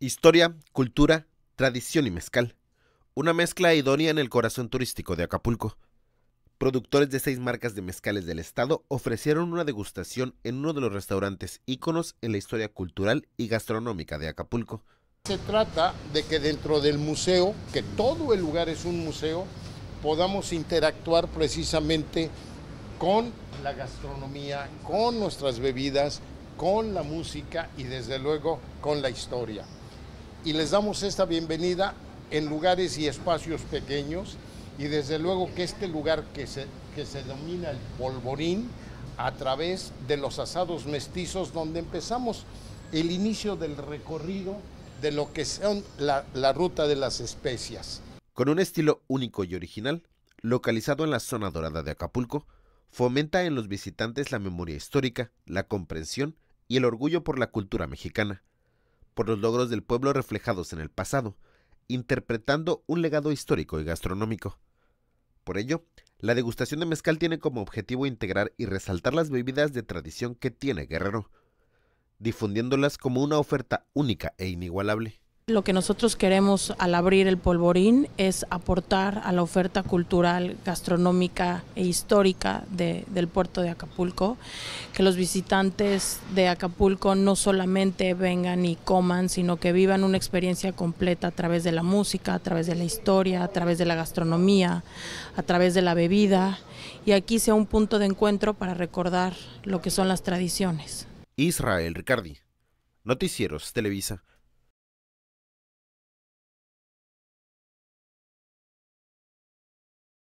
Historia, cultura, tradición y mezcal. Una mezcla idónea en el corazón turístico de Acapulco. Productores de seis marcas de mezcales del estado ofrecieron una degustación en uno de los restaurantes íconos en la historia cultural y gastronómica de Acapulco. Se trata de que dentro del museo, que todo el lugar es un museo, podamos interactuar precisamente con la gastronomía, con nuestras bebidas, con la música y desde luego con la historia y les damos esta bienvenida en lugares y espacios pequeños y desde luego que este lugar que se, que se denomina el polvorín a través de los asados mestizos donde empezamos el inicio del recorrido de lo que son la ruta de las especias. Con un estilo único y original, localizado en la zona dorada de Acapulco, fomenta en los visitantes la memoria histórica, la comprensión y el orgullo por la cultura mexicana por los logros del pueblo reflejados en el pasado, interpretando un legado histórico y gastronómico. Por ello, la degustación de mezcal tiene como objetivo integrar y resaltar las bebidas de tradición que tiene Guerrero, difundiéndolas como una oferta única e inigualable. Lo que nosotros queremos al abrir el polvorín es aportar a la oferta cultural, gastronómica e histórica del puerto de Acapulco, que los visitantes de Acapulco no solamente vengan y coman, sino que vivan una experiencia completa a través de la música, a través de la historia, a través de la gastronomía, a través de la bebida, y aquí sea un punto de encuentro para recordar lo que son las tradiciones. Israel Ricardi, Noticieros Televisa.